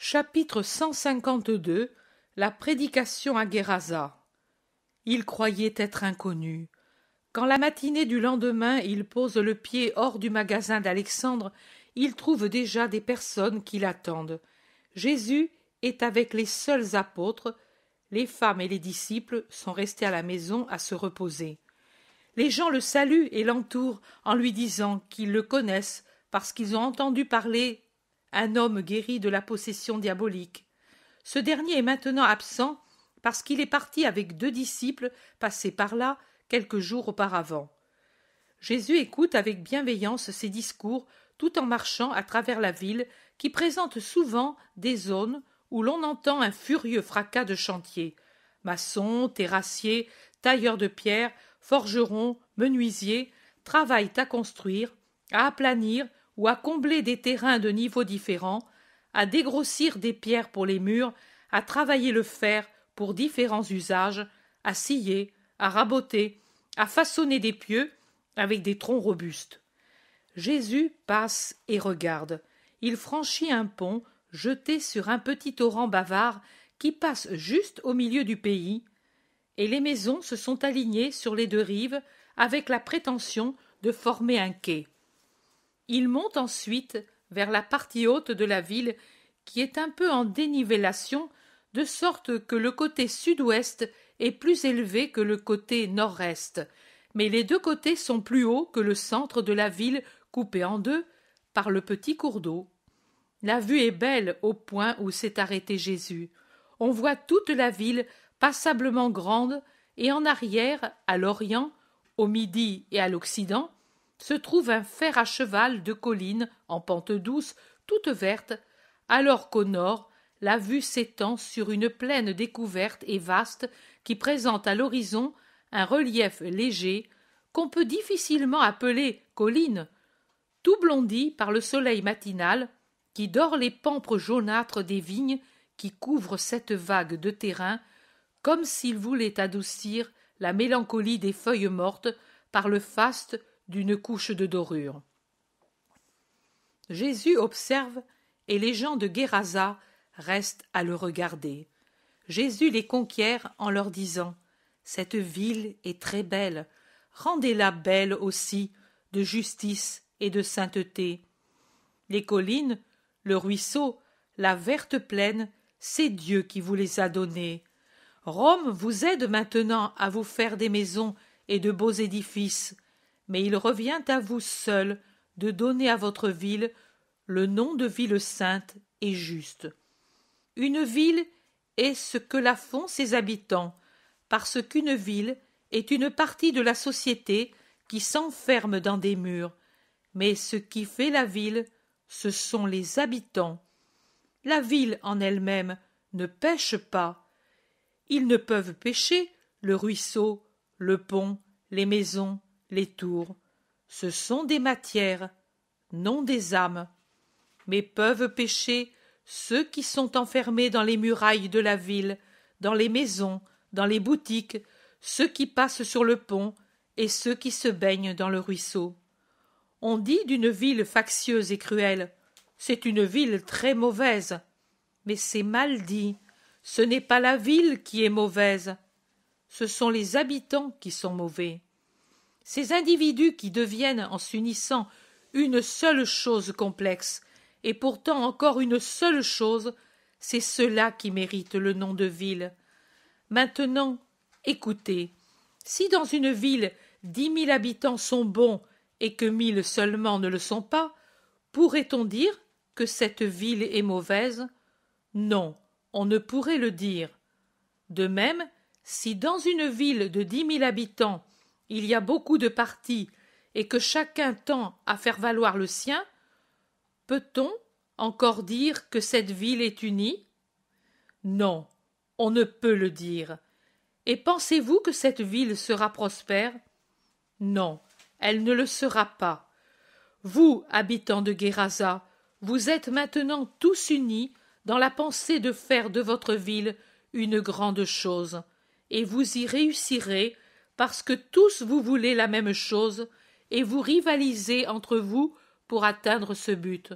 Chapitre 152 La prédication à Gérasa Il croyait être inconnu. Quand la matinée du lendemain il pose le pied hors du magasin d'Alexandre, il trouve déjà des personnes qui l'attendent. Jésus est avec les seuls apôtres, les femmes et les disciples sont restés à la maison à se reposer. Les gens le saluent et l'entourent en lui disant qu'ils le connaissent parce qu'ils ont entendu parler un homme guéri de la possession diabolique. Ce dernier est maintenant absent parce qu'il est parti avec deux disciples passés par là quelques jours auparavant. Jésus écoute avec bienveillance ces discours tout en marchant à travers la ville qui présente souvent des zones où l'on entend un furieux fracas de chantiers. Maçons, terrassiers, tailleurs de pierre, forgerons, menuisiers travaillent à construire, à aplanir ou à combler des terrains de niveaux différents, à dégrossir des pierres pour les murs, à travailler le fer pour différents usages, à scier, à raboter, à façonner des pieux avec des troncs robustes. Jésus passe et regarde. Il franchit un pont jeté sur un petit torrent bavard qui passe juste au milieu du pays, et les maisons se sont alignées sur les deux rives avec la prétention de former un quai. Il monte ensuite vers la partie haute de la ville qui est un peu en dénivellation, de sorte que le côté sud-ouest est plus élevé que le côté nord-est, mais les deux côtés sont plus hauts que le centre de la ville coupé en deux par le petit cours d'eau. La vue est belle au point où s'est arrêté Jésus. On voit toute la ville passablement grande, et en arrière, à l'orient, au midi et à l'occident, se trouve un fer à cheval de collines en pente douce, toute verte, alors qu'au nord, la vue s'étend sur une plaine découverte et vaste qui présente à l'horizon un relief léger qu'on peut difficilement appeler colline, tout blondi par le soleil matinal qui dore les pampres jaunâtres des vignes qui couvrent cette vague de terrain comme s'il voulait adoucir la mélancolie des feuilles mortes par le faste d'une couche de dorure. Jésus observe et les gens de Gérasa restent à le regarder. Jésus les conquiert en leur disant Cette ville est très belle, rendez-la belle aussi, de justice et de sainteté. Les collines, le ruisseau, la verte plaine, c'est Dieu qui vous les a données. Rome vous aide maintenant à vous faire des maisons et de beaux édifices mais il revient à vous seul de donner à votre ville le nom de ville sainte et juste. Une ville est ce que la font ses habitants, parce qu'une ville est une partie de la société qui s'enferme dans des murs, mais ce qui fait la ville, ce sont les habitants. La ville en elle-même ne pêche pas. Ils ne peuvent pêcher le ruisseau, le pont, les maisons, les tours, ce sont des matières, non des âmes, mais peuvent pécher ceux qui sont enfermés dans les murailles de la ville, dans les maisons, dans les boutiques, ceux qui passent sur le pont et ceux qui se baignent dans le ruisseau. On dit d'une ville factieuse et cruelle c'est une ville très mauvaise. Mais c'est mal dit. Ce n'est pas la ville qui est mauvaise. Ce sont les habitants qui sont mauvais. Ces individus qui deviennent, en s'unissant, une seule chose complexe, et pourtant encore une seule chose, c'est cela qui mérite le nom de ville. Maintenant, écoutez. Si dans une ville dix mille habitants sont bons et que mille seulement ne le sont pas, pourrait-on dire que cette ville est mauvaise Non, on ne pourrait le dire. De même, si dans une ville de dix mille habitants il y a beaucoup de partis et que chacun tend à faire valoir le sien, peut-on encore dire que cette ville est unie Non, on ne peut le dire. Et pensez-vous que cette ville sera prospère Non, elle ne le sera pas. Vous, habitants de Guéraza, vous êtes maintenant tous unis dans la pensée de faire de votre ville une grande chose, et vous y réussirez parce que tous vous voulez la même chose et vous rivalisez entre vous pour atteindre ce but.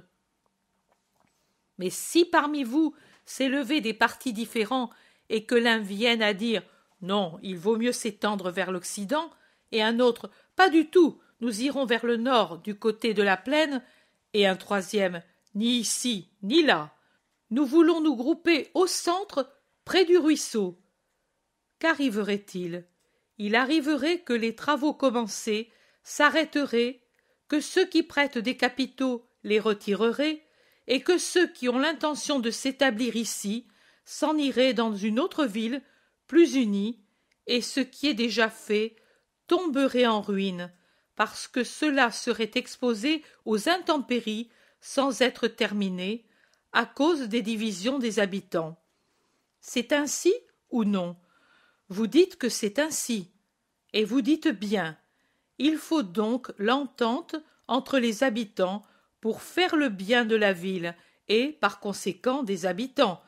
Mais si parmi vous s'élevaient des partis différents et que l'un vienne à dire non, il vaut mieux s'étendre vers l'Occident, et un autre pas du tout, nous irons vers le nord, du côté de la plaine, et un troisième ni ici, ni là. Nous voulons nous grouper au centre, près du ruisseau. Qu'arriverait-il il arriverait que les travaux commencés s'arrêteraient, que ceux qui prêtent des capitaux les retireraient, et que ceux qui ont l'intention de s'établir ici s'en iraient dans une autre ville plus unie, et ce qui est déjà fait tomberait en ruine, parce que cela serait exposé aux intempéries sans être terminé, à cause des divisions des habitants. C'est ainsi ou non vous dites que c'est ainsi. Et vous dites bien. Il faut donc l'entente entre les habitants pour faire le bien de la ville et, par conséquent, des habitants,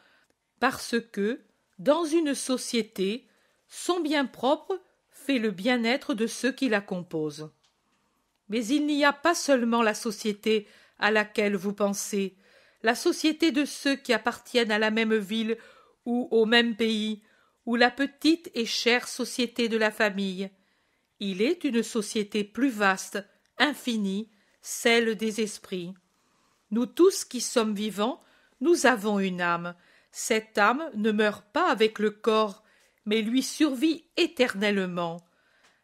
parce que, dans une société, son bien propre fait le bien-être de ceux qui la composent. Mais il n'y a pas seulement la société à laquelle vous pensez, la société de ceux qui appartiennent à la même ville ou au même pays, ou la petite et chère société de la famille. Il est une société plus vaste, infinie, celle des esprits. Nous tous qui sommes vivants, nous avons une âme. Cette âme ne meurt pas avec le corps, mais lui survit éternellement.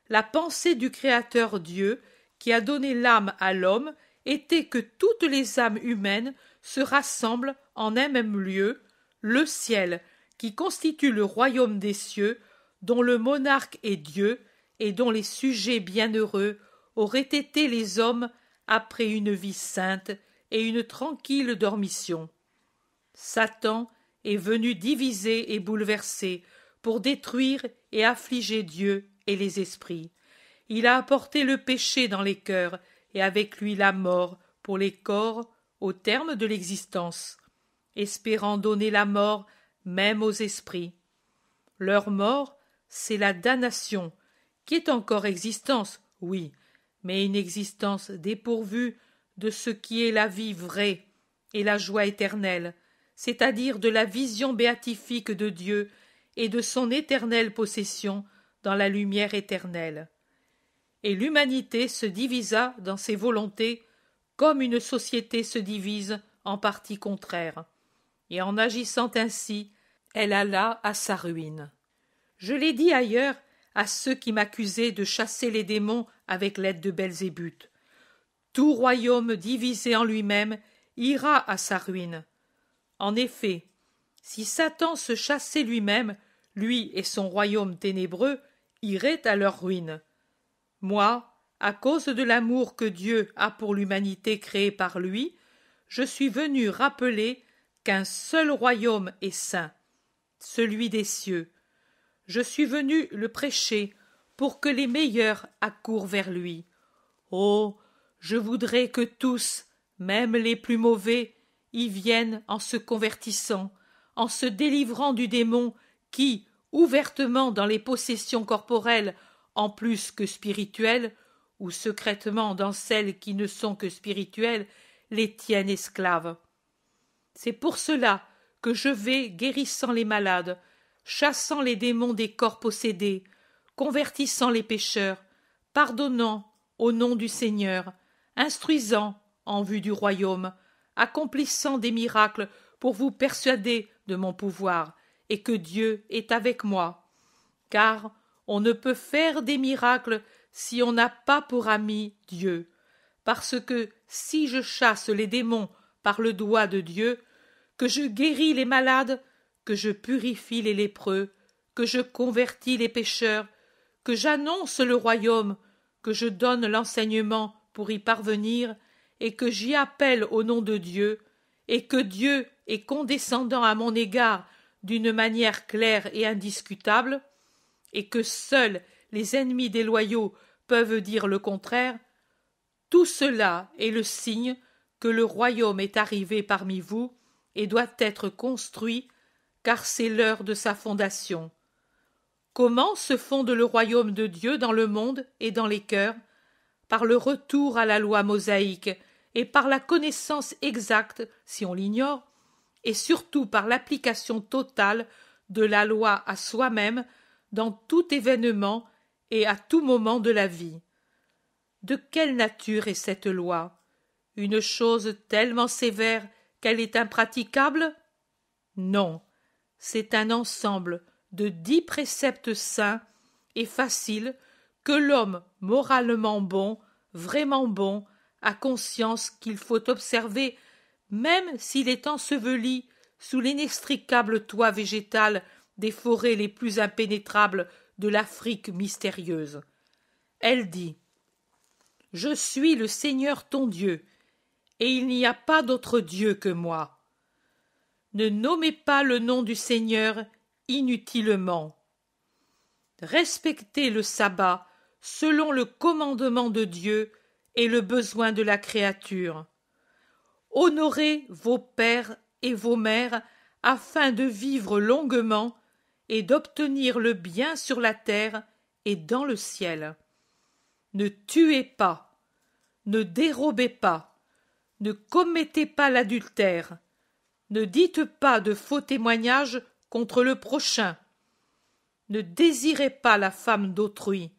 La pensée du Créateur Dieu, qui a donné l'âme à l'homme, était que toutes les âmes humaines se rassemblent en un même lieu, le ciel, qui constitue le royaume des cieux, dont le monarque est Dieu, et dont les sujets bienheureux auraient été les hommes après une vie sainte et une tranquille dormition. Satan est venu diviser et bouleverser, pour détruire et affliger Dieu et les esprits. Il a apporté le péché dans les cœurs, et avec lui la mort pour les corps au terme de l'existence, espérant donner la mort même aux esprits. Leur mort, c'est la damnation, qui est encore existence, oui, mais une existence dépourvue de ce qui est la vie vraie et la joie éternelle, c'est-à-dire de la vision béatifique de Dieu et de son éternelle possession dans la lumière éternelle. Et l'humanité se divisa dans ses volontés comme une société se divise en parties contraires et en agissant ainsi, elle alla à sa ruine. Je l'ai dit ailleurs à ceux qui m'accusaient de chasser les démons avec l'aide de Belzébuth. Tout royaume divisé en lui-même ira à sa ruine. En effet, si Satan se chassait lui-même, lui et son royaume ténébreux iraient à leur ruine. Moi, à cause de l'amour que Dieu a pour l'humanité créée par lui, je suis venu rappeler qu'un seul royaume est saint, celui des cieux. Je suis venu le prêcher pour que les meilleurs accourent vers lui. Oh, je voudrais que tous, même les plus mauvais, y viennent en se convertissant, en se délivrant du démon qui, ouvertement dans les possessions corporelles en plus que spirituelles, ou secrètement dans celles qui ne sont que spirituelles, les tiennent esclaves. C'est pour cela que je vais guérissant les malades, chassant les démons des corps possédés, convertissant les pécheurs, pardonnant au nom du Seigneur, instruisant en vue du royaume, accomplissant des miracles pour vous persuader de mon pouvoir et que Dieu est avec moi. Car on ne peut faire des miracles si on n'a pas pour ami Dieu. Parce que si je chasse les démons par le doigt de Dieu, que je guéris les malades, que je purifie les lépreux, que je convertis les pécheurs, que j'annonce le royaume, que je donne l'enseignement pour y parvenir, et que j'y appelle au nom de Dieu, et que Dieu est condescendant à mon égard d'une manière claire et indiscutable, et que seuls les ennemis des loyaux peuvent dire le contraire, tout cela est le signe que le royaume est arrivé parmi vous et doit être construit, car c'est l'heure de sa fondation. Comment se fonde le royaume de Dieu dans le monde et dans les cœurs Par le retour à la loi mosaïque et par la connaissance exacte, si on l'ignore, et surtout par l'application totale de la loi à soi-même dans tout événement et à tout moment de la vie. De quelle nature est cette loi une chose tellement sévère qu'elle est impraticable Non, c'est un ensemble de dix préceptes saints et faciles que l'homme moralement bon, vraiment bon, a conscience qu'il faut observer, même s'il est enseveli sous l'inextricable toit végétal des forêts les plus impénétrables de l'Afrique mystérieuse. Elle dit Je suis le Seigneur ton Dieu, et il n'y a pas d'autre Dieu que moi. Ne nommez pas le nom du Seigneur inutilement. Respectez le sabbat selon le commandement de Dieu et le besoin de la créature. Honorez vos pères et vos mères afin de vivre longuement et d'obtenir le bien sur la terre et dans le ciel. Ne tuez pas, ne dérobez pas, ne commettez pas l'adultère. Ne dites pas de faux témoignages contre le prochain. Ne désirez pas la femme d'autrui.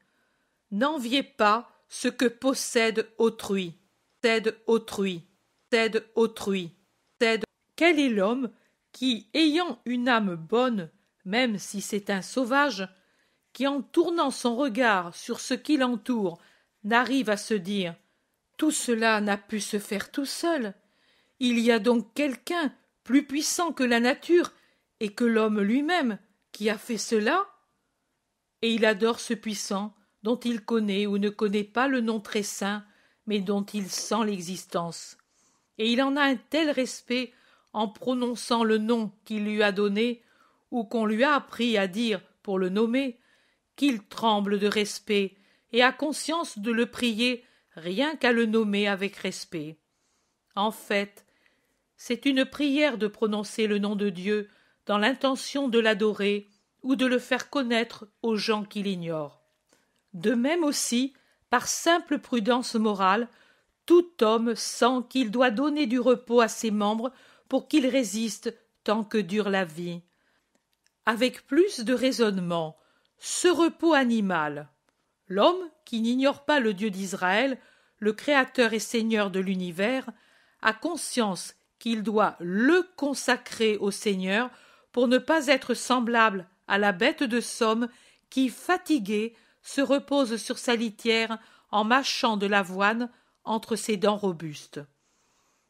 N'enviez pas ce que possède autrui. T'aide autrui. T'aide autrui. Cède. Quel est l'homme qui, ayant une âme bonne, même si c'est un sauvage, qui en tournant son regard sur ce qui l'entoure, n'arrive à se dire tout cela n'a pu se faire tout seul. Il y a donc quelqu'un plus puissant que la nature et que l'homme lui-même qui a fait cela. Et il adore ce puissant dont il connaît ou ne connaît pas le nom très saint, mais dont il sent l'existence. Et il en a un tel respect en prononçant le nom qu'il lui a donné ou qu'on lui a appris à dire pour le nommer, qu'il tremble de respect et a conscience de le prier rien qu'à le nommer avec respect. En fait, c'est une prière de prononcer le nom de Dieu dans l'intention de l'adorer ou de le faire connaître aux gens qui l'ignorent. De même aussi, par simple prudence morale, tout homme sent qu'il doit donner du repos à ses membres pour qu'ils résistent tant que dure la vie. Avec plus de raisonnement, ce repos animal, L'homme, qui n'ignore pas le Dieu d'Israël, le Créateur et Seigneur de l'univers, a conscience qu'il doit le consacrer au Seigneur pour ne pas être semblable à la bête de somme qui, fatiguée, se repose sur sa litière en mâchant de l'avoine entre ses dents robustes.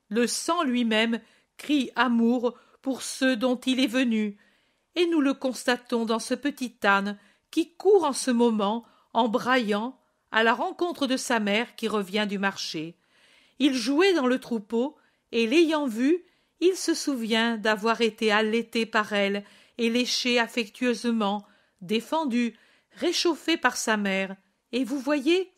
Le sang lui-même crie amour pour ceux dont il est venu, et nous le constatons dans ce petit âne qui court en ce moment en braillant, à la rencontre de sa mère qui revient du marché. Il jouait dans le troupeau, et l'ayant vue, il se souvient d'avoir été allaité par elle et léché affectueusement, défendu, réchauffé par sa mère. Et vous voyez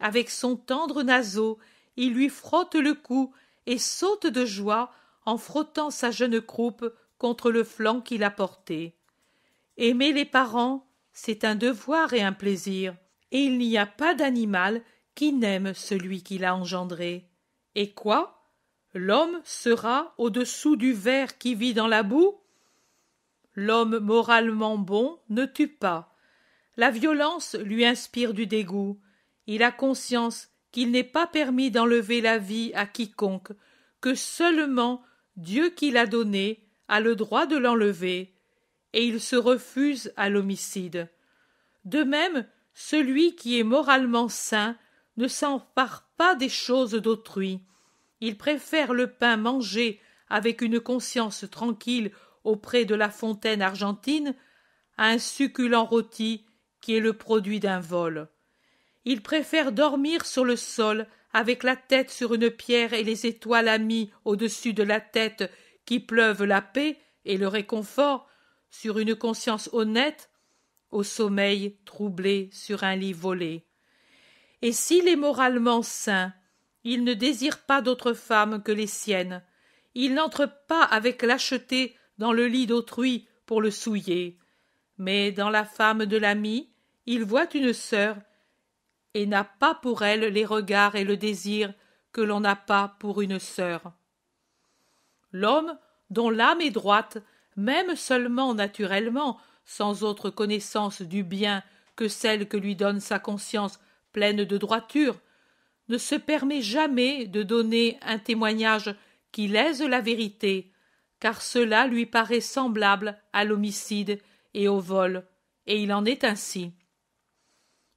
Avec son tendre naseau, il lui frotte le cou et saute de joie en frottant sa jeune croupe contre le flanc qu'il a porté. Aimer les parents, c'est un devoir et un plaisir, et il n'y a pas d'animal qui n'aime celui qui l'a engendré. Et quoi L'homme sera au-dessous du ver qui vit dans la boue L'homme moralement bon ne tue pas. La violence lui inspire du dégoût. Il a conscience qu'il n'est pas permis d'enlever la vie à quiconque, que seulement Dieu qui l'a donnée a le droit de l'enlever et il se refuse à l'homicide. De même, celui qui est moralement sain ne s'empare pas des choses d'autrui. Il préfère le pain mangé avec une conscience tranquille auprès de la fontaine argentine à un succulent rôti qui est le produit d'un vol. Il préfère dormir sur le sol avec la tête sur une pierre et les étoiles amies au-dessus de la tête qui pleuvent la paix et le réconfort sur une conscience honnête, au sommeil troublé sur un lit volé. Et s'il est moralement sain, il ne désire pas d'autres femmes que les siennes, il n'entre pas avec lâcheté dans le lit d'autrui pour le souiller, mais dans la femme de l'ami, il voit une sœur et n'a pas pour elle les regards et le désir que l'on n'a pas pour une sœur. L'homme dont l'âme est droite même seulement naturellement, sans autre connaissance du bien que celle que lui donne sa conscience pleine de droiture, ne se permet jamais de donner un témoignage qui lèse la vérité, car cela lui paraît semblable à l'homicide et au vol, et il en est ainsi.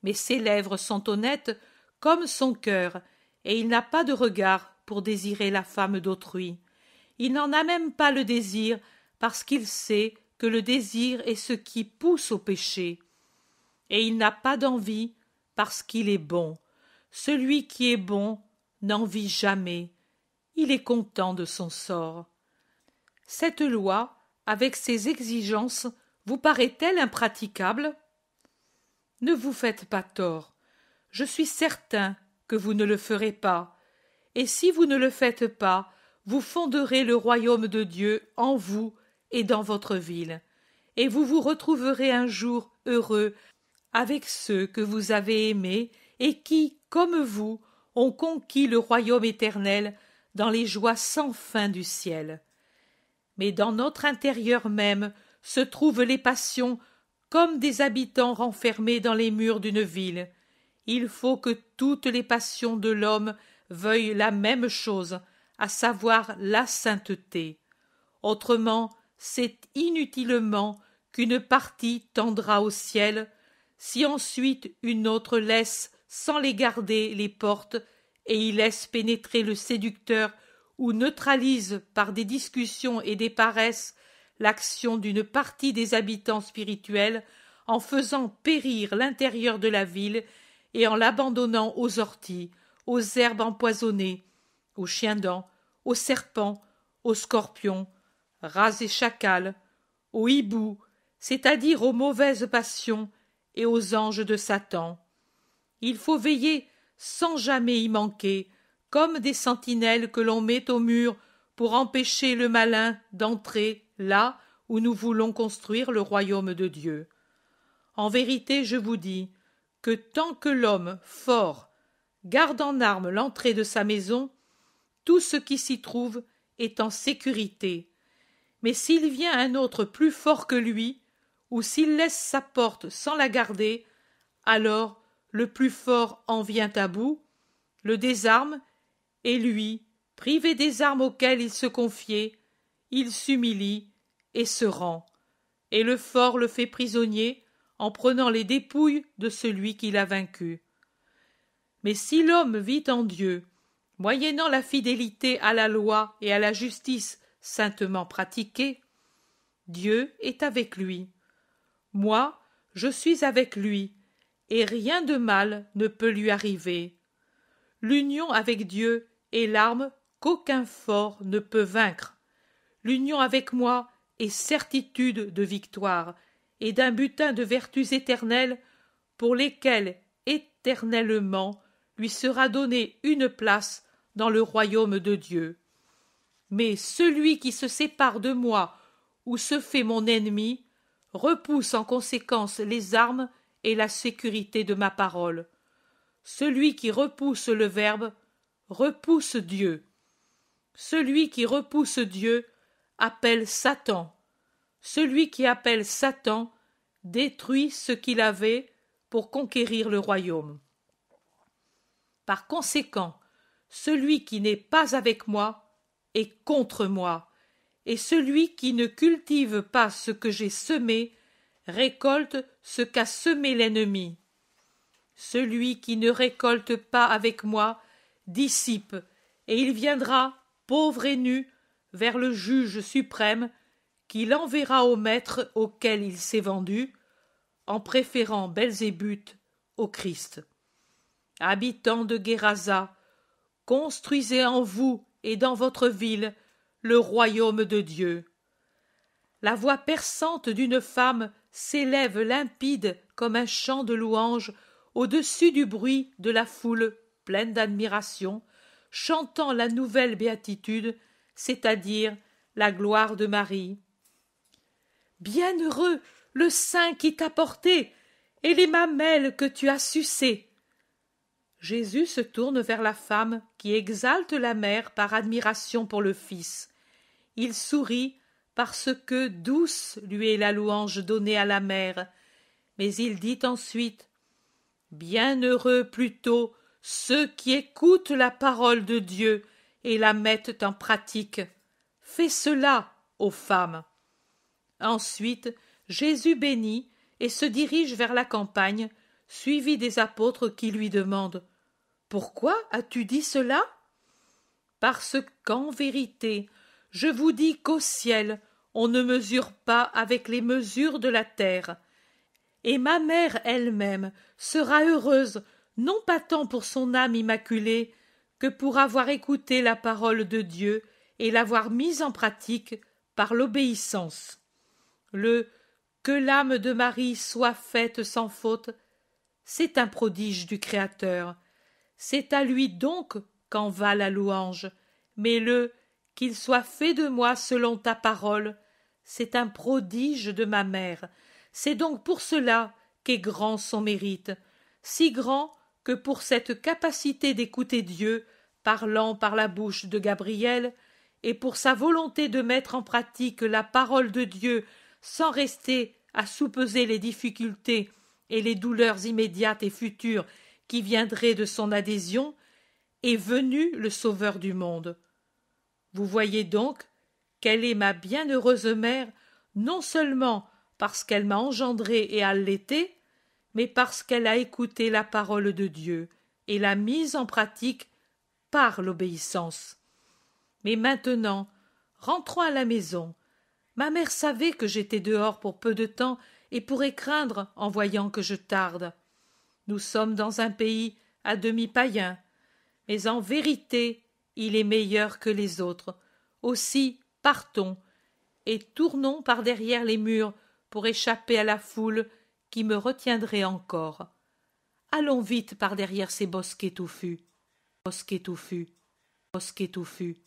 Mais ses lèvres sont honnêtes comme son cœur, et il n'a pas de regard pour désirer la femme d'autrui. Il n'en a même pas le désir parce qu'il sait que le désir est ce qui pousse au péché. Et il n'a pas d'envie parce qu'il est bon. Celui qui est bon n'envie jamais. Il est content de son sort. Cette loi, avec ses exigences, vous paraît-elle impraticable Ne vous faites pas tort. Je suis certain que vous ne le ferez pas. Et si vous ne le faites pas, vous fonderez le royaume de Dieu en vous et dans votre ville, et vous vous retrouverez un jour heureux avec ceux que vous avez aimés et qui, comme vous, ont conquis le royaume éternel dans les joies sans fin du ciel. Mais dans notre intérieur même se trouvent les passions comme des habitants renfermés dans les murs d'une ville. Il faut que toutes les passions de l'homme veuillent la même chose, à savoir la sainteté. Autrement, c'est inutilement qu'une partie tendra au ciel, si ensuite une autre laisse sans les garder les portes et y laisse pénétrer le séducteur ou neutralise par des discussions et des paresses l'action d'une partie des habitants spirituels en faisant périr l'intérieur de la ville et en l'abandonnant aux orties, aux herbes empoisonnées, aux chiens dents, aux serpents, aux scorpions, ras et aux hiboux, c'est-à-dire aux mauvaises passions et aux anges de Satan. Il faut veiller sans jamais y manquer, comme des sentinelles que l'on met au mur pour empêcher le malin d'entrer là où nous voulons construire le royaume de Dieu. En vérité, je vous dis que tant que l'homme fort garde en armes l'entrée de sa maison, tout ce qui s'y trouve est en sécurité mais s'il vient un autre plus fort que lui, ou s'il laisse sa porte sans la garder, alors le plus fort en vient à bout, le désarme, et lui, privé des armes auxquelles il se confiait, il s'humilie et se rend, et le fort le fait prisonnier en prenant les dépouilles de celui qu'il a vaincu. Mais si l'homme vit en Dieu, moyennant la fidélité à la loi et à la justice saintement pratiqué, Dieu est avec lui. Moi, je suis avec lui, et rien de mal ne peut lui arriver. L'union avec Dieu est l'arme qu'aucun fort ne peut vaincre. L'union avec moi est certitude de victoire et d'un butin de vertus éternelles pour lesquelles éternellement lui sera donnée une place dans le royaume de Dieu. Mais celui qui se sépare de moi ou se fait mon ennemi repousse en conséquence les armes et la sécurité de ma parole. Celui qui repousse le Verbe repousse Dieu. Celui qui repousse Dieu appelle Satan. Celui qui appelle Satan détruit ce qu'il avait pour conquérir le royaume. Par conséquent, celui qui n'est pas avec moi et contre moi, et celui qui ne cultive pas ce que j'ai semé récolte ce qu'a semé l'ennemi. Celui qui ne récolte pas avec moi dissipe, et il viendra, pauvre et nu, vers le juge suprême, qu'il enverra au maître auquel il s'est vendu, en préférant Belzébuth au Christ. Habitants de Gérasa, construisez en vous et dans votre ville le royaume de Dieu. La voix perçante d'une femme s'élève limpide comme un chant de louange au-dessus du bruit de la foule pleine d'admiration, chantant la nouvelle béatitude, c'est-à-dire la gloire de Marie. Bienheureux le Saint qui t'a porté et les mamelles que tu as sucées. Jésus se tourne vers la femme qui exalte la mère par admiration pour le Fils. Il sourit parce que douce lui est la louange donnée à la mère. Mais il dit ensuite Bienheureux plutôt ceux qui écoutent la parole de Dieu et la mettent en pratique. Fais cela aux femmes. Ensuite, Jésus bénit et se dirige vers la campagne, suivi des apôtres qui lui demandent pourquoi as-tu dit cela Parce qu'en vérité, je vous dis qu'au ciel, on ne mesure pas avec les mesures de la terre. Et ma mère elle-même sera heureuse, non pas tant pour son âme immaculée, que pour avoir écouté la parole de Dieu et l'avoir mise en pratique par l'obéissance. Le que l'âme de Marie soit faite sans faute, c'est un prodige du Créateur, c'est à lui donc qu'en va la louange. Mais le qu'il soit fait de moi selon ta parole, c'est un prodige de ma mère. C'est donc pour cela qu'est grand son mérite, si grand que pour cette capacité d'écouter Dieu, parlant par la bouche de Gabriel, et pour sa volonté de mettre en pratique la parole de Dieu sans rester à soupeser les difficultés et les douleurs immédiates et futures qui viendrait de son adhésion, est venu le Sauveur du monde. Vous voyez donc qu'elle est ma bienheureuse mère, non seulement parce qu'elle m'a engendré et allaité, mais parce qu'elle a écouté la parole de Dieu et l'a mise en pratique par l'obéissance. Mais maintenant, rentrons à la maison. Ma mère savait que j'étais dehors pour peu de temps et pourrait craindre en voyant que je tarde. Nous sommes dans un pays à demi païen, mais en vérité il est meilleur que les autres. Aussi partons, et tournons par derrière les murs pour échapper à la foule qui me retiendrait encore. Allons vite par derrière ces bosquets touffus, bosquets touffus, bosquets touffus.